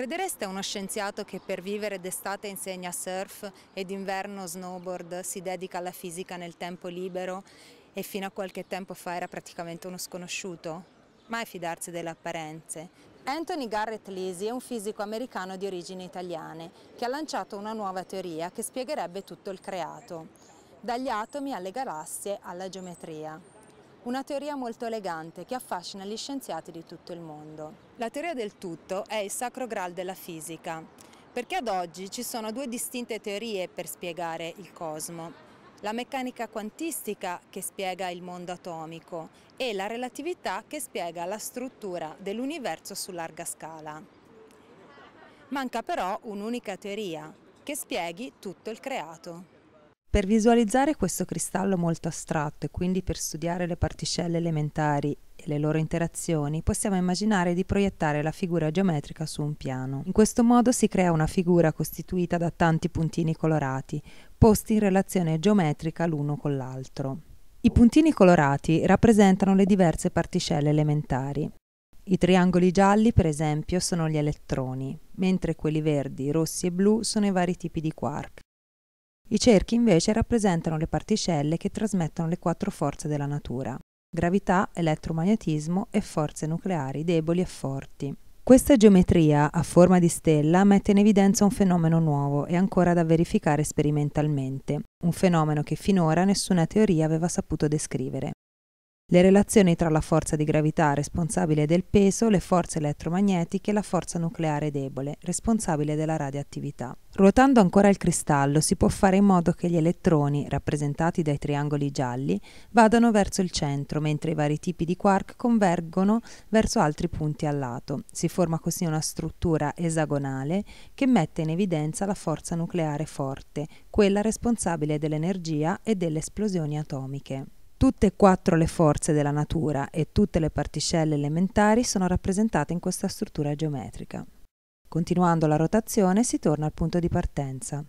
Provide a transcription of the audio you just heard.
Credereste a uno scienziato che per vivere d'estate insegna surf e d'inverno snowboard, si dedica alla fisica nel tempo libero e fino a qualche tempo fa era praticamente uno sconosciuto? Mai fidarsi delle apparenze. Anthony Garrett Lisi è un fisico americano di origini italiane che ha lanciato una nuova teoria che spiegherebbe tutto il creato, dagli atomi alle galassie alla geometria una teoria molto elegante che affascina gli scienziati di tutto il mondo. La teoria del tutto è il sacro graal della fisica, perché ad oggi ci sono due distinte teorie per spiegare il cosmo. La meccanica quantistica che spiega il mondo atomico e la relatività che spiega la struttura dell'universo su larga scala. Manca però un'unica teoria che spieghi tutto il creato. Per visualizzare questo cristallo molto astratto e quindi per studiare le particelle elementari e le loro interazioni, possiamo immaginare di proiettare la figura geometrica su un piano. In questo modo si crea una figura costituita da tanti puntini colorati, posti in relazione geometrica l'uno con l'altro. I puntini colorati rappresentano le diverse particelle elementari. I triangoli gialli, per esempio, sono gli elettroni, mentre quelli verdi, rossi e blu sono i vari tipi di quark. I cerchi invece rappresentano le particelle che trasmettono le quattro forze della natura, gravità, elettromagnetismo e forze nucleari deboli e forti. Questa geometria a forma di stella mette in evidenza un fenomeno nuovo e ancora da verificare sperimentalmente, un fenomeno che finora nessuna teoria aveva saputo descrivere le relazioni tra la forza di gravità responsabile del peso, le forze elettromagnetiche e la forza nucleare debole responsabile della radioattività. Ruotando ancora il cristallo si può fare in modo che gli elettroni, rappresentati dai triangoli gialli, vadano verso il centro, mentre i vari tipi di quark convergono verso altri punti a lato. Si forma così una struttura esagonale che mette in evidenza la forza nucleare forte, quella responsabile dell'energia e delle esplosioni atomiche. Tutte e quattro le forze della natura e tutte le particelle elementari sono rappresentate in questa struttura geometrica. Continuando la rotazione si torna al punto di partenza.